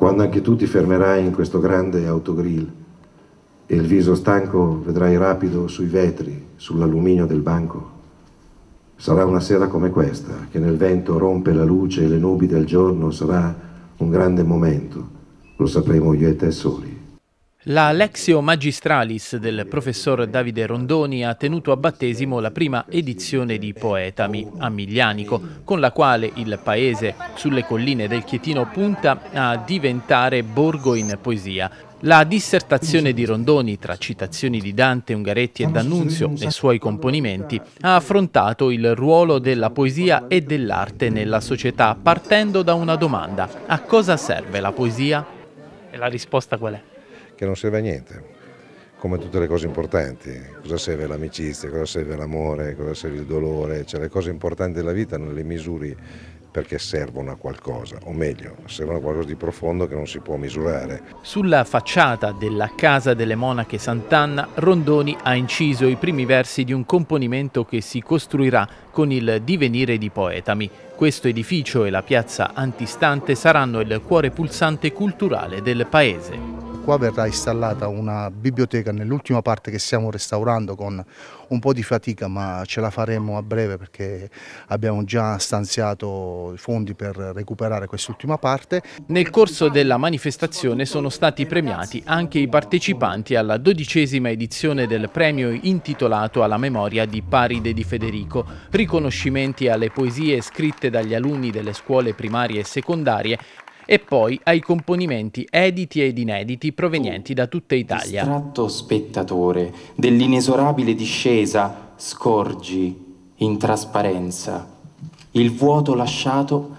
quando anche tu ti fermerai in questo grande autogrill e il viso stanco vedrai rapido sui vetri, sull'alluminio del banco. Sarà una sera come questa, che nel vento rompe la luce e le nubi del giorno, sarà un grande momento, lo sapremo io e te soli. La Lexio Magistralis del professor Davide Rondoni ha tenuto a battesimo la prima edizione di Poetami a Miglianico, con la quale il paese sulle colline del Chietino punta a diventare borgo in poesia. La dissertazione di Rondoni, tra citazioni di Dante, Ungaretti e D'Annunzio e suoi componimenti, ha affrontato il ruolo della poesia e dell'arte nella società partendo da una domanda. A cosa serve la poesia? E la risposta qual è? che non serve a niente come tutte le cose importanti. Cosa serve l'amicizia, cosa serve l'amore, cosa serve il dolore, cioè le cose importanti della vita non le misuri perché servono a qualcosa, o meglio, servono a qualcosa di profondo che non si può misurare. Sulla facciata della Casa delle Monache Sant'Anna, Rondoni ha inciso i primi versi di un componimento che si costruirà con il divenire di Poetami. Questo edificio e la piazza antistante saranno il cuore pulsante culturale del paese. Qua verrà installata una biblioteca nell'ultima parte che stiamo restaurando con un po' di fatica ma ce la faremo a breve perché abbiamo già stanziato i fondi per recuperare quest'ultima parte. Nel corso della manifestazione sono stati premiati anche i partecipanti alla dodicesima edizione del premio intitolato alla memoria di Paride di Federico, riconoscimenti alle poesie scritte dagli alunni delle scuole primarie e secondarie e poi ai componimenti editi ed inediti provenienti da tutta Italia. Distratto spettatore dell'inesorabile discesa, scorgi in trasparenza il vuoto lasciato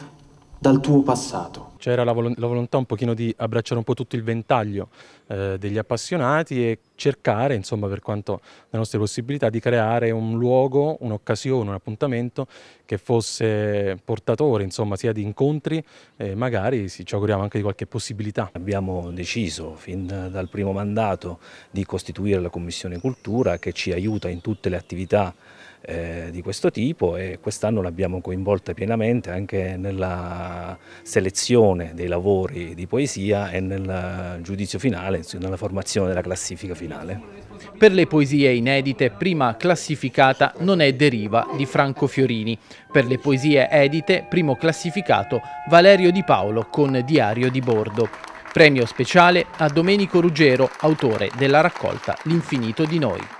dal tuo passato c'era cioè, la, vol la, volontà un pochino di abbracciare un po' tutto il ventaglio eh, degli appassionati e cercare, insomma, per quanto le nostre possibilità, di creare un luogo, un'occasione, un appuntamento che fosse portatore, insomma, sia di incontri e eh, magari sì, ci auguriamo anche di qualche possibilità. Abbiamo deciso fin dal primo mandato di costituire la Commissione Cultura che ci aiuta in tutte le attività eh, di questo tipo e quest'anno l'abbiamo coinvolta pienamente anche nella selezione dei lavori di poesia e nel giudizio finale, nella formazione della classifica finale. Per le poesie inedite, prima classificata non è Deriva di Franco Fiorini. Per le poesie edite, primo classificato Valerio Di Paolo con Diario di Bordo. Premio speciale a Domenico Ruggero, autore della raccolta L'infinito di noi.